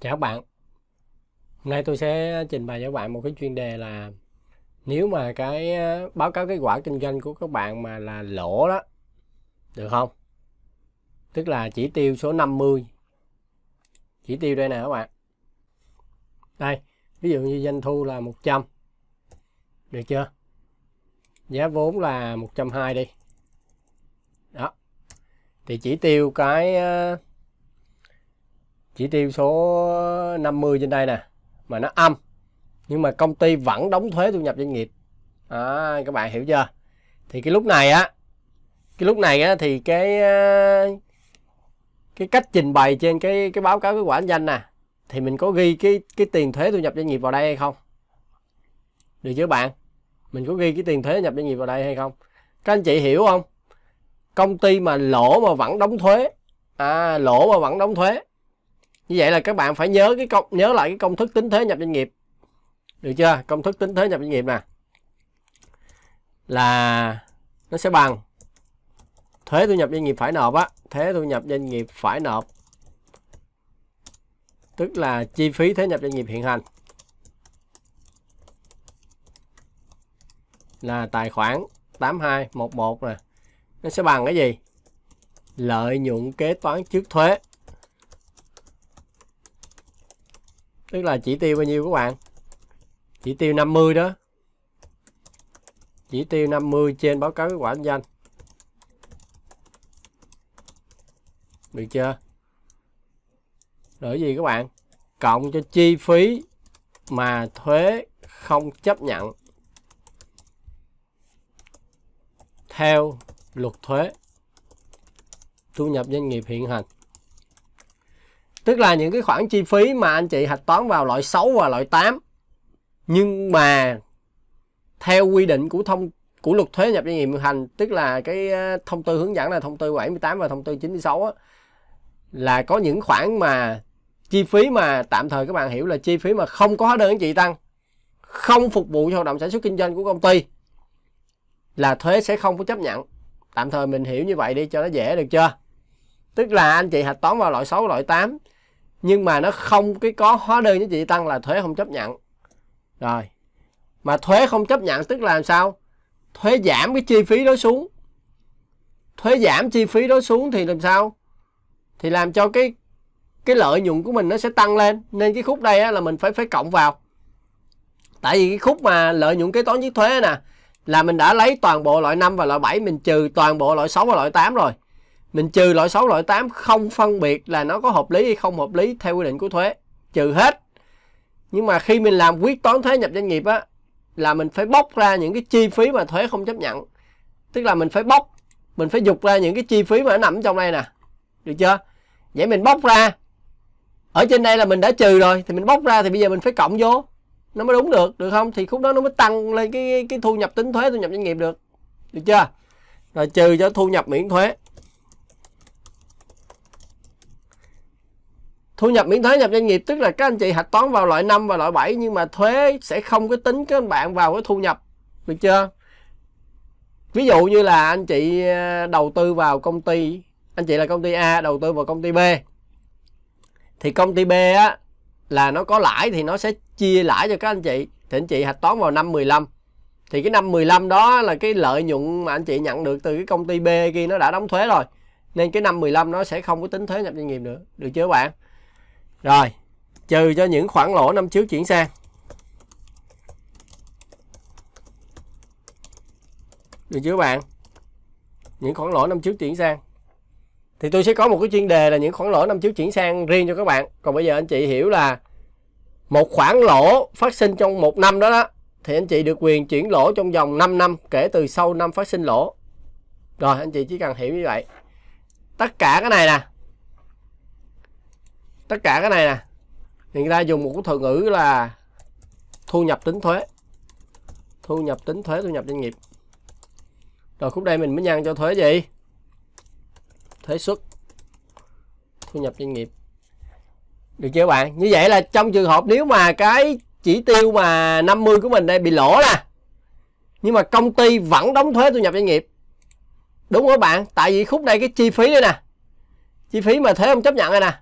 Chào các bạn. Hôm nay tôi sẽ trình bày cho các bạn một cái chuyên đề là nếu mà cái ờ, báo cáo kết quả kinh doanh của các bạn mà là lỗ đó, được không? Tức là chỉ tiêu số 50. Chỉ tiêu đây nè các bạn. Đây, ví dụ như doanh thu là 100. Được chưa? Giá vốn là 120 đi. Đó. Thì chỉ tiêu cái ờ, chỉ tiêu số 50 trên đây nè mà nó âm nhưng mà công ty vẫn đóng thuế thu nhập doanh nghiệp à, các bạn hiểu chưa thì cái lúc này á cái lúc này á thì cái ờ, cái cách trình bày trên cái cái báo cáo kết quả kinh doanh nè thì mình có ghi cái cái tiền thuế thu nhập doanh nghiệp vào đây hay không được chứ bạn mình có ghi cái tiền thuế thu nhập doanh nghiệp vào đây hay không các anh chị hiểu không công ty mà lỗ mà vẫn đóng thuế à lỗ mà vẫn đóng thuế như vậy là các bạn phải nhớ cái công nhớ lại cái công thức tính thuế nhập doanh nghiệp được chưa công thức tính thuế nhập doanh nghiệp nè là nó sẽ bằng thuế thu nhập doanh nghiệp phải nộp á thuế thu nhập doanh nghiệp phải nộp tức là chi phí thuế nhập doanh nghiệp hiện hành là tài khoản 8211 nè nó sẽ bằng cái gì lợi nhuận kế toán trước thuế tức là chỉ tiêu bao nhiêu các bạn chỉ tiêu 50 đó chỉ tiêu 50 trên báo cáo kết quả kinh doanh được chưa rồi gì các bạn cộng cho chi phí mà thuế không chấp nhận theo luật thuế thu nhập doanh nghiệp hiện hành Tức là những cái khoản chi phí mà anh chị hạch toán vào loại 6 và loại 8. Nhưng mà theo quy định của thông của luật thuế nhập doanh nghiệp hiện hành, tức là cái ờ, thông tư hướng dẫn là thông tư 78 và thông tư 96 á là có những khoản mà chi phí mà tạm thời các bạn hiểu là chi phí mà không có hóa đơn anh chị tăng, không phục vụ cho hoạt động sản xuất kinh doanh của công ty là thuế sẽ không có chấp nhận. Tạm thời mình hiểu như vậy đi cho nó dễ được chưa? Tức là anh chị hạch toán vào loại 6 loại 8 nhưng mà nó không cái có hóa đơn giá trị tăng là thuế không chấp nhận rồi mà thuế không chấp nhận tức là làm sao thuế giảm cái chi phí đó xuống thuế giảm chi phí đó xuống thì làm sao thì làm cho cái cái lợi nhuận của mình nó sẽ tăng lên nên cái khúc đây á, là mình phải phải cộng vào tại vì cái khúc mà lợi nhuận kế toán với thuế nè là mình đã lấy toàn bộ loại 5 và loại 7 mình trừ toàn bộ loại 6 và loại 8 rồi mình trừ loại 6 loại 8 không phân biệt là nó có hợp lý hay không hợp lý theo quy định của thuế trừ hết nhưng mà khi mình làm quyết toán thuế nhập doanh nghiệp á là mình phải bóc ra những cái chi phí mà thuế không chấp nhận tức là mình phải bóc mình phải dục ra những cái chi phí mà nó nằm trong đây nè được chưa vậy mình bóc ra ở trên đây là mình đã trừ rồi thì mình bóc ra thì bây giờ mình phải cộng vô nó mới đúng được được không thì khúc đó nó mới tăng lên cái cái thu nhập tính thuế thu nhập doanh nghiệp được được chưa rồi trừ cho thu nhập miễn thuế thu nhập miễn thuế nhập doanh nghiệp tức là các anh chị hạch toán vào loại 5 và loại 7 nhưng mà thuế sẽ không có tính các bạn vào cái thu nhập được chưa ví dụ như là anh chị ờ, đầu tư vào công ty anh chị là công ty A đầu tư vào công ty B thì công ty B á là nó có lãi thì nó sẽ chia lãi cho các anh chị thì anh chị hạch toán vào năm 15 thì cái năm 15 đó là cái lợi nhuận mà anh chị nhận được từ cái công ty B kia nó đã đóng thuế rồi nên cái năm 15 nó sẽ không có tính thuế nhập doanh nghiệp nữa được chưa các bạn rồi, trừ cho những khoản lỗ năm trước chuyển sang. Được chưa các bạn? Những khoản lỗ năm trước chuyển sang. Thì tôi sẽ có một cái chuyên đề là những khoản lỗ năm trước chuyển sang riêng cho các bạn. Còn bây giờ anh chị hiểu là một khoản lỗ phát sinh trong một năm đó đó thì anh chị được quyền chuyển lỗ trong vòng 5 năm kể từ sau năm phát sinh lỗ. Rồi anh chị chỉ cần hiểu như vậy. Tất cả cái này nè tất cả cái này nè hiện ra dùng một cái thuật ngữ là thu nhập tính thuế thu nhập tính thuế thu nhập doanh nghiệp rồi khúc đây mình mới nhân cho thuế gì thuế suất thu nhập doanh nghiệp được chưa bạn như vậy là trong trường hợp nếu mà cái chỉ tiêu mà 50 của mình đây bị lỗ nè nhưng mà công ty vẫn đóng thuế thu nhập doanh nghiệp đúng không các bạn tại vì khúc đây cái chi phí đây nè chi phí mà thuế không chấp nhận đây nè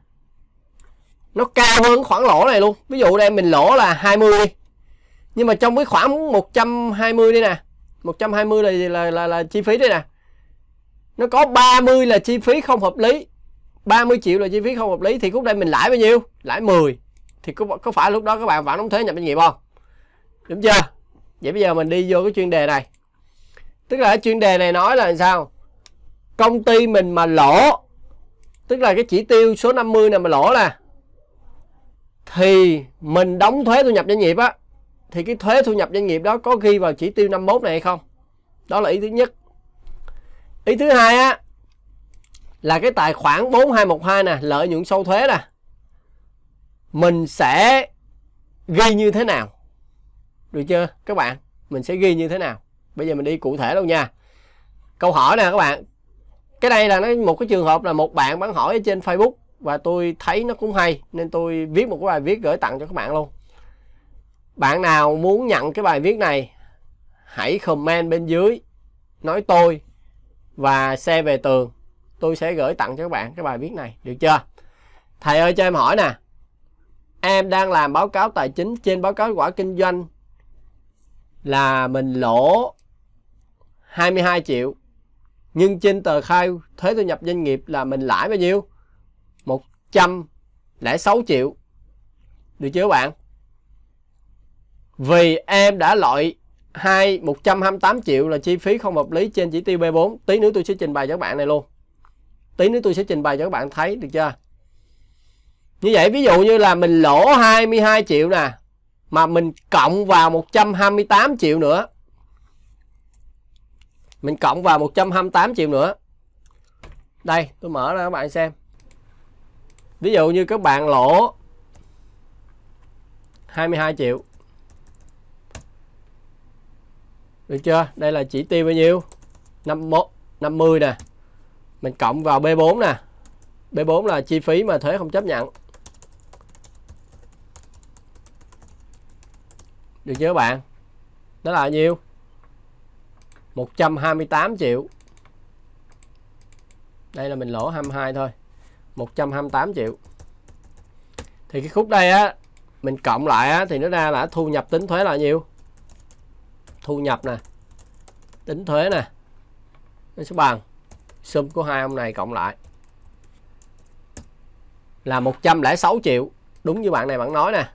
nó cao hơn khoảng lỗ này luôn ví dụ đây mình lỗ là 20 đi nhưng mà trong cái khoảng 120 đây nè 120 là là là, là chi phí đây nè nó có 30 là chi phí không hợp lý 30 triệu là chi phí không hợp lý thì lúc đây mình lãi bao nhiêu lãi 10 thì có, có phải lúc đó các bạn vẫn đóng thuế nhập doanh nghiệp không đúng chưa vậy bây giờ mình đi vô cái chuyên đề này tức là cái chuyên đề này nói là sao công ty mình mà lỗ tức là cái chỉ tiêu số 50 này mà lỗ là thì mình đóng thuế thu nhập doanh nghiệp á thì cái thuế thu nhập doanh nghiệp đó có ghi vào chỉ tiêu 51 này hay không đó là ý thứ nhất ý thứ hai á là cái tài khoản 4212 nè lợi nhuận sau thuế nè mình sẽ ghi như thế nào được chưa các bạn mình sẽ ghi như thế nào bây giờ mình đi cụ thể đâu nha câu hỏi nè các bạn cái đây là nó một cái trường hợp là một bạn bạn hỏi ở trên facebook và tôi thấy nó cũng hay nên tôi viết một cái bài viết gửi tặng cho các bạn luôn bạn nào muốn nhận cái bài viết này hãy comment bên dưới nói tôi và xe về tường tôi sẽ gửi tặng cho các bạn cái bài viết này được chưa thầy ơi cho em hỏi nè em đang làm báo cáo tài chính trên báo cáo quả kinh doanh là mình lỗ 22 triệu nhưng trên tờ khai thuế thu nhập doanh nghiệp là mình lãi bao nhiêu 106 triệu. Được chưa các bạn? Vì em đã loại 2 128 triệu là chi phí không hợp lý trên chỉ tiêu B4. Tí nữa tôi sẽ trình bày cho các bạn này luôn. Tí nữa tôi sẽ trình bày cho các bạn thấy được chưa? Như vậy ví dụ như là mình lỗ 22 triệu nè mà mình cộng vào 128 triệu nữa. Mình cộng vào 128 triệu nữa. Đây, tôi mở ra các bạn xem ví dụ như các bạn lỗ 22 triệu được chưa đây là chỉ tiêu bao nhiêu 51 50 nè mình cộng vào B4 nè B4 là chi phí mà thuế không chấp nhận được chưa các bạn đó là nhiêu 128 triệu đây là mình lỗ 22 thôi 128 triệu thì cái khúc đây á mình cộng lại á, thì nó ra là thu nhập tính thuế là nhiêu thu nhập nè tính thuế nè nó sẽ bằng sum của hai ông này cộng lại là 106 triệu đúng như bạn này bạn nói nè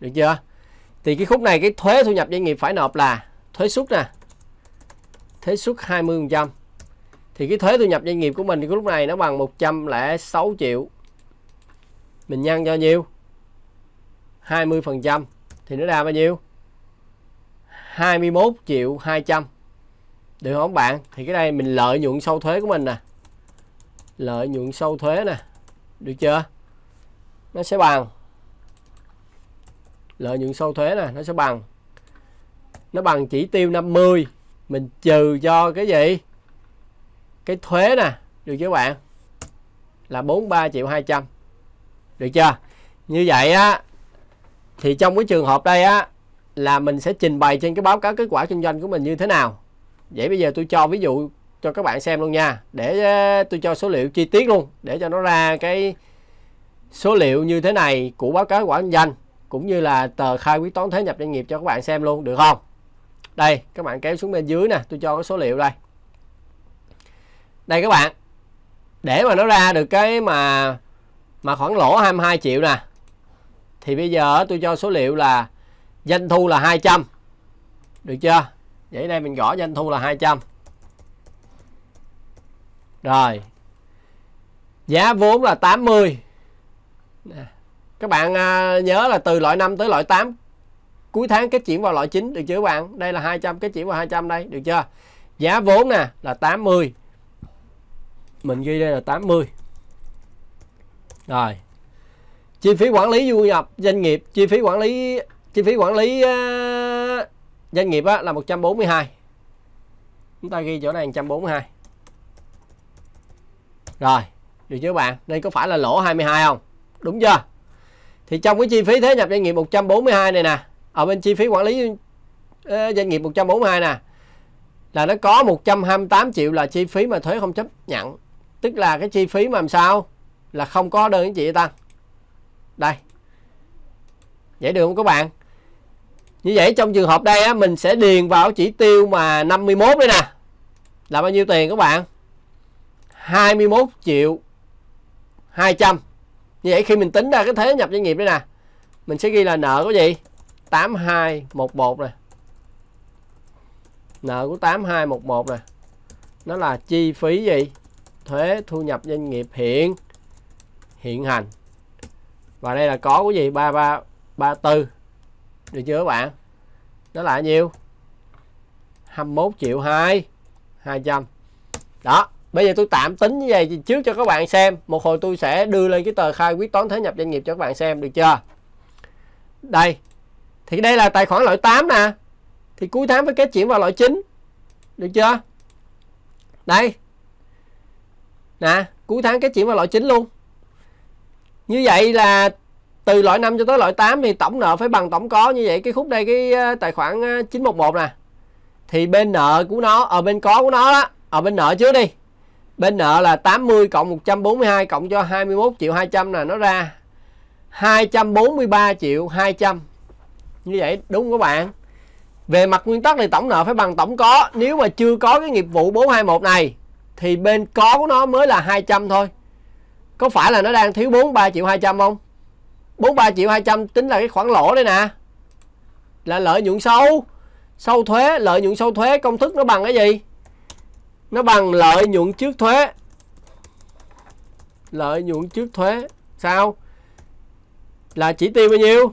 được chưa thì cái khúc này cái thuế thu nhập doanh nghiệp phải nộp là thuế suất nè thuế suất 20% thì cái thuế thu nhập doanh nghiệp của mình thì lúc này nó bằng 106 triệu mình nhân cho nhiêu 20 phần trăm thì nó ra bao nhiêu 21 triệu 200 được không bạn thì cái đây mình lợi nhuận sau thuế của mình nè lợi nhuận sau thuế nè được chưa nó sẽ bằng lợi nhuận sau thuế nè nó sẽ bằng nó bằng chỉ tiêu 50 mình trừ cho cái gì cái thuế nè được chưa các bạn là 43 triệu 200 được chưa như vậy á thì trong cái trường hợp đây á là mình sẽ trình bày trên cái báo cáo kết quả kinh doanh của mình như thế nào vậy bây giờ tôi cho ví dụ cho các bạn xem luôn nha để ờ, tôi cho số liệu chi tiết luôn để cho nó ra cái số liệu như thế này của báo cáo kết quả kinh doanh cũng như là tờ khai quyết toán thuế nhập doanh nghiệp cho các bạn xem luôn được không đây các bạn kéo xuống bên dưới nè tôi cho cái số liệu đây đây các bạn để mà nó ra được cái mà mà khoảng lỗ 22 triệu nè thì bây giờ tôi cho số liệu là doanh thu là 200 được chưa vậy đây mình gõ doanh thu là 200 rồi giá vốn là 80 nè. các bạn à, nhớ là từ loại 5 tới loại 8 cuối tháng kết chuyển vào loại 9 được chưa các bạn đây là 200 kết chuyển vào 200 đây được chưa giá vốn nè là 80 mình ghi đây là 80 rồi chi phí quản lý du nhập doanh nghiệp chi phí quản lý chi phí quản lý uh, doanh nghiệp á, là 142 chúng ta ghi chỗ này 142 rồi được chưa bạn đây có phải là lỗ 22 không đúng chưa thì trong cái chi phí thế nhập doanh nghiệp 142 này nè ở bên chi phí quản lý uh, doanh nghiệp 142 nè là nó có 128 triệu là chi phí mà thuế không chấp nhận tức là cái chi phí mà làm sao là không có đơn anh chị tăng đây dễ được không các bạn như vậy trong trường hợp đây á, mình sẽ điền vào chỉ tiêu mà 51 đây nè là bao nhiêu tiền các bạn 21 triệu 200 như vậy khi mình tính ra cái thuế nhập doanh nghiệp đây nè mình sẽ ghi là nợ có gì 8211 này nợ của 8211 này nó là chi phí gì thuế thu nhập doanh nghiệp hiện hiện hành và đây là có cái gì 3334 được chưa các bạn nó là nhiêu 21 triệu 2 200 đó bây giờ tôi tạm tính như vậy trước cho các bạn xem một hồi tôi sẽ đưa lên cái tờ khai quyết toán thuế nhập doanh nghiệp cho các bạn xem được chưa đây thì đây là tài khoản loại 8 nè thì cuối tháng phải kết chuyển vào loại 9 được chưa đây nè cuối tháng cái chuyển vào loại chính luôn như vậy là từ loại 5 cho tới loại 8 thì tổng nợ phải bằng tổng có như vậy cái khúc đây cái ờ, tài khoản 911 ờ, nè thì bên nợ của nó ở ờ, bên có của nó đó, ở bên nợ trước đi bên nợ là 80 cộng 142 cộng cho 21 triệu 200 là nó ra 243 triệu 200 như vậy đúng không các bạn về mặt nguyên tắc thì tổng nợ phải bằng tổng có nếu mà chưa có cái nghiệp vụ 421 này thì bên có của nó mới là 200 thôi có phải là nó đang thiếu 43 triệu 200 không 43 triệu 200 tính là cái khoản lỗ đây nè là lợi nhuận sâu sâu thuế lợi nhuận sâu thuế công thức nó bằng cái gì nó bằng lợi nhuận trước thuế lợi nhuận trước thuế sao là chỉ tiêu bao nhiêu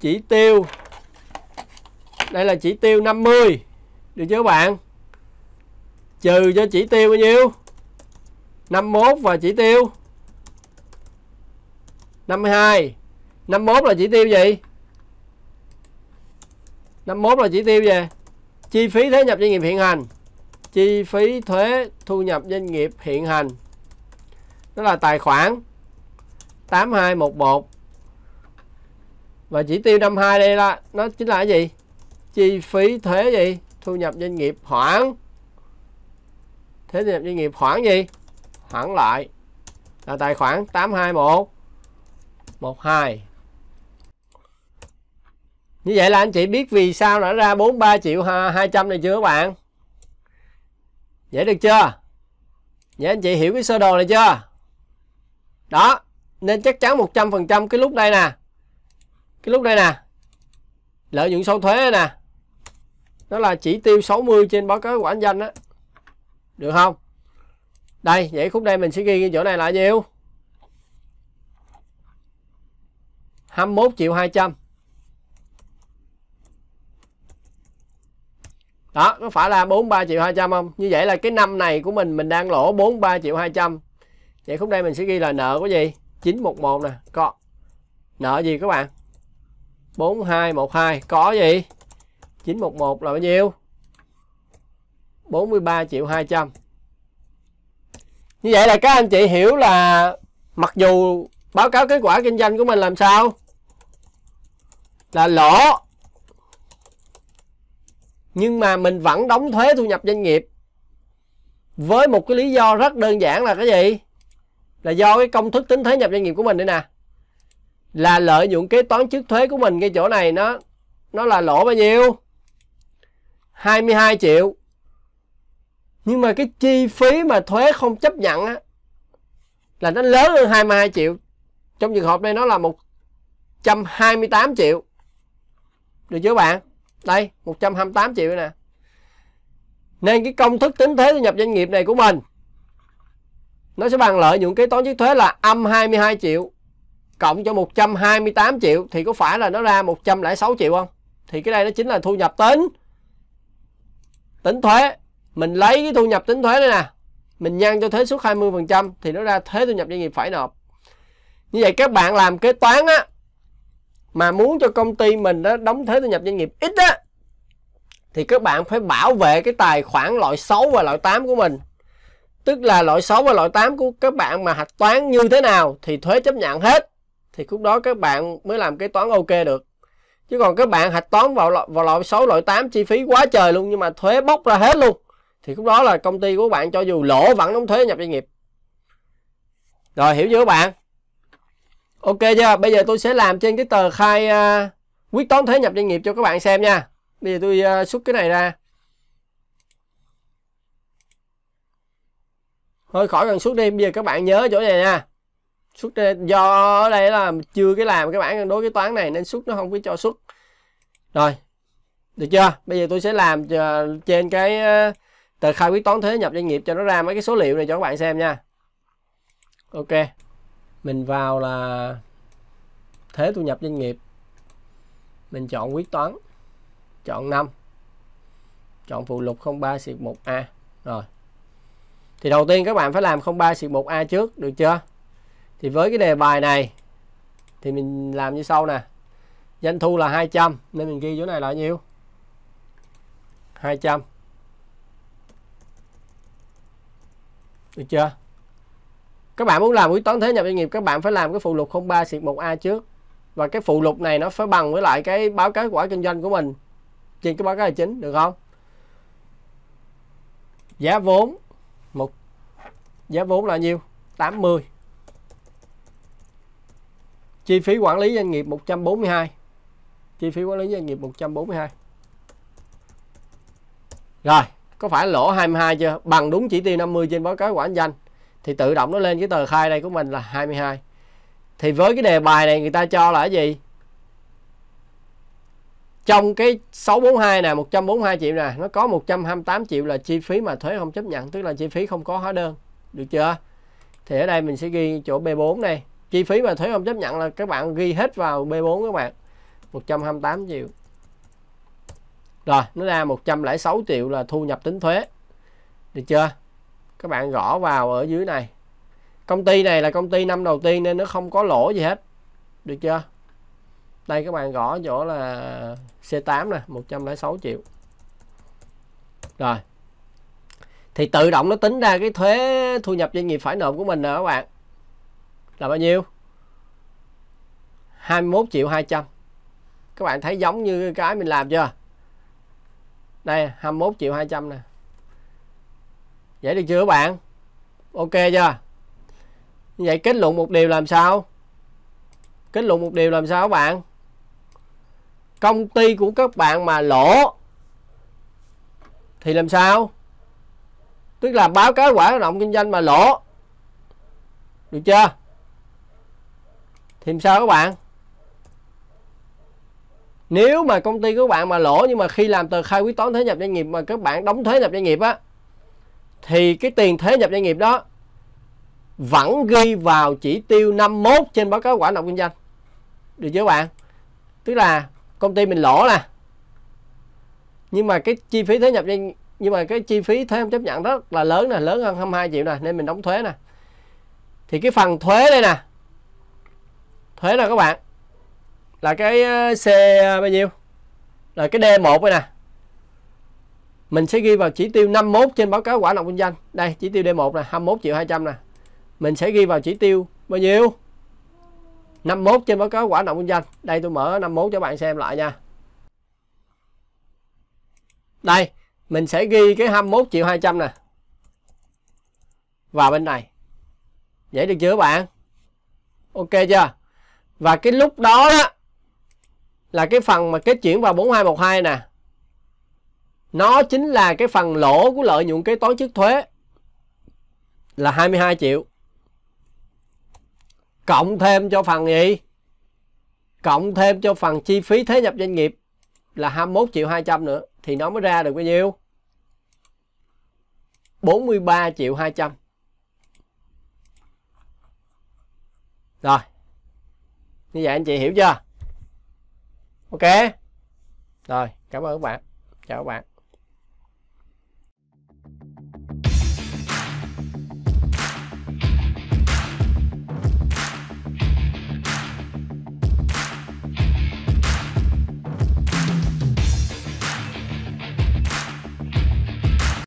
chỉ tiêu đây là chỉ tiêu 50 được chưa các bạn trừ cho chỉ tiêu bao nhiêu 51 và chỉ tiêu 52 51 là chỉ tiêu gì 51 là chỉ tiêu gì chi phí thuế nhập doanh nghiệp hiện hành chi phí thuế thu nhập doanh nghiệp hiện hành đó là tài khoản 8211 và chỉ tiêu 52 đây là nó chính là cái gì chi phí thuế gì thu nhập doanh nghiệp khoảng thế doanh nghiệp doanh nghiệp khoản gì khoản lại là tài khoản 821 12 như vậy là anh chị biết vì sao nó ra 43 triệu 200 này chưa các bạn dễ được chưa vậy anh chị hiểu cái sơ đồ này chưa đó nên chắc chắn 100% cái lúc đây nè cái lúc đây nè lợi nhuận sau thuế nè nó là chỉ tiêu 60 trên báo cáo quản anh á được không đây vậy khúc đây mình sẽ ghi chỗ này là nhiêu 21 triệu 200 đó có phải là 43 triệu 200 không như vậy là cái năm này của mình mình đang lỗ 43 triệu 200 vậy khúc đây mình sẽ ghi là nợ của gì 911 nè có nợ gì các bạn 4212 có gì 911 là bao nhiêu 43 triệu 200 như vậy là các anh chị hiểu là mặc dù báo cáo kết quả kinh doanh của mình làm sao là lỗ nhưng mà mình vẫn đóng thuế thu nhập doanh nghiệp với một cái lý do rất đơn giản là cái gì là do cái công thức tính thuế nhập doanh nghiệp của mình đây nè là lợi nhuận kế toán trước thuế của mình cái chỗ này nó nó là lỗ bao nhiêu 22 triệu nhưng mà cái chi phí mà thuế không chấp nhận á là nó lớn hơn 22 triệu trong trường hợp này nó là 128 triệu được chưa bạn đây 128 triệu nè nên cái công thức tính thuế thu nhập doanh nghiệp này của mình nó sẽ bằng lợi những cái toán trước thuế là âm 22 triệu cộng cho 128 triệu thì có phải là nó ra 106 triệu không? Thì cái đây nó chính là thu nhập tính tính thuế mình lấy cái thu nhập tính thuế này nè mình nhân cho thuế suất 20% thì nó ra thuế thu nhập doanh nghiệp phải nộp như vậy các bạn làm kế toán á mà muốn cho công ty mình đó đóng thuế thu nhập doanh nghiệp ít á thì các bạn phải bảo vệ cái tài khoản loại 6 và loại 8 của mình tức là loại 6 và loại 8 của các bạn mà hạch toán như thế nào thì thuế chấp nhận hết thì lúc đó các bạn mới làm kế toán ok được chứ còn các bạn hạch toán vào loại, vào loại 6 loại 8 chi phí quá trời luôn nhưng mà thuế bốc ra hết luôn thì lúc đó là công ty của bạn cho dù lỗ vẫn đóng thuế nhập doanh nghiệp rồi hiểu chưa các bạn ok chưa bây giờ tôi sẽ làm trên cái tờ khai uh, quyết toán thuế nhập doanh nghiệp cho các bạn xem nha bây giờ tôi uh, xuất cái này ra thôi khỏi cần xuất đi bây giờ các bạn nhớ chỗ này nha xuất à, do ở đây là chưa cái làm cái bản đối cái toán này nên xuất nó không có cho xuất rồi được chưa bây giờ tôi sẽ làm trên cái tờ khai quyết toán thuế nhập doanh nghiệp cho nó ra mấy cái số liệu này cho các bạn xem nha ok mình vào là thuế thu nhập doanh nghiệp mình chọn quyết toán chọn năm chọn phụ lục 03 xịt 1A rồi thì đầu tiên các bạn phải làm 03 xịt 1A trước được chưa thì với cái đề bài này thì mình làm như sau nè doanh thu là 200 nên mình ghi chỗ này là nhiêu 200 được chưa các bạn muốn làm quyết toán thuế nhập doanh nghiệp các bạn phải làm cái phụ lục 03 xịt 1A trước và cái phụ lục này nó phải bằng với lại cái báo cáo kết quả kinh doanh của mình trên cái báo cáo tài chính được không giá vốn một giá vốn là nhiêu 80 chi phí quản lý doanh nghiệp 142 chi phí quản lý doanh nghiệp 142 rồi có phải lỗ 22 chưa bằng đúng chỉ tiêu 50 trên báo cáo quản danh thì tự động nó lên cái tờ khai đây của mình là 22 thì với cái đề bài này người ta cho là cái gì trong cái 642 này 142 triệu nè nó có 128 triệu là chi phí mà thuế không chấp nhận tức là chi phí không có hóa đơn được chưa thì ở đây mình sẽ ghi chỗ B4 này chi phí mà thuế không chấp nhận là các bạn ghi hết vào B4 các bạn 128 triệu rồi nó ra 106 triệu là thu nhập tính thuế được chưa các bạn gõ vào ở dưới này công ty này là công ty năm đầu tiên nên nó không có lỗ gì hết được chưa đây các bạn gõ chỗ là C8 nè 106 triệu rồi thì tự động nó tính ra cái thuế thu nhập doanh nghiệp phải nộp của mình nè các bạn là bao nhiêu 21 triệu 200 các bạn thấy giống như cái mình làm chưa đây 21 triệu 200 nè vậy được chưa các bạn ok chưa như vậy kết luận một điều làm sao kết luận một điều làm sao các bạn công ty của các bạn mà lỗ thì làm sao tức là báo cáo quả hoạt động kinh doanh mà lỗ được chưa thì sao các bạn nếu mà công ty của bạn mà lỗ nhưng mà khi làm tờ khai quyết toán thuế nhập doanh nghiệp mà các bạn đóng thuế nhập doanh nghiệp á thì cái tiền thuế nhập doanh nghiệp đó vẫn ghi vào chỉ tiêu 51 trên báo cáo quản động kinh doanh được chưa bạn tức là công ty mình lỗ nè nhưng mà cái chi phí thuế nhập doanh nhưng mà cái chi phí thuế không chấp nhận rất là lớn nè lớn hơn 22 triệu nè nên mình đóng thuế nè thì cái phần thuế đây nè thuế nè các bạn là cái ờ, C ờ, bao nhiêu là cái D1 đây nè mình sẽ ghi vào chỉ tiêu 51 trên báo cáo quả động kinh doanh đây chỉ tiêu D1 nè 21 triệu 200 nè mình sẽ ghi vào chỉ tiêu bao nhiêu 51 trên báo cáo quả động kinh doanh đây tôi mở 51 cho bạn xem lại nha đây mình sẽ ghi cái 21 triệu 200 nè vào bên này dễ được chưa bạn ok chưa và cái lúc đó, đó là cái phần mà kết chuyển vào 4212 nè nó chính là cái phần lỗ của lợi nhuận kế toán trước thuế là 22 triệu cộng thêm cho phần gì cộng thêm cho phần chi phí thuế nhập doanh nghiệp là 21 triệu 200 nữa thì nó mới ra được bao nhiêu 43 triệu 200 rồi như vậy anh chị hiểu chưa ok rồi cảm ơn các bạn chào các bạn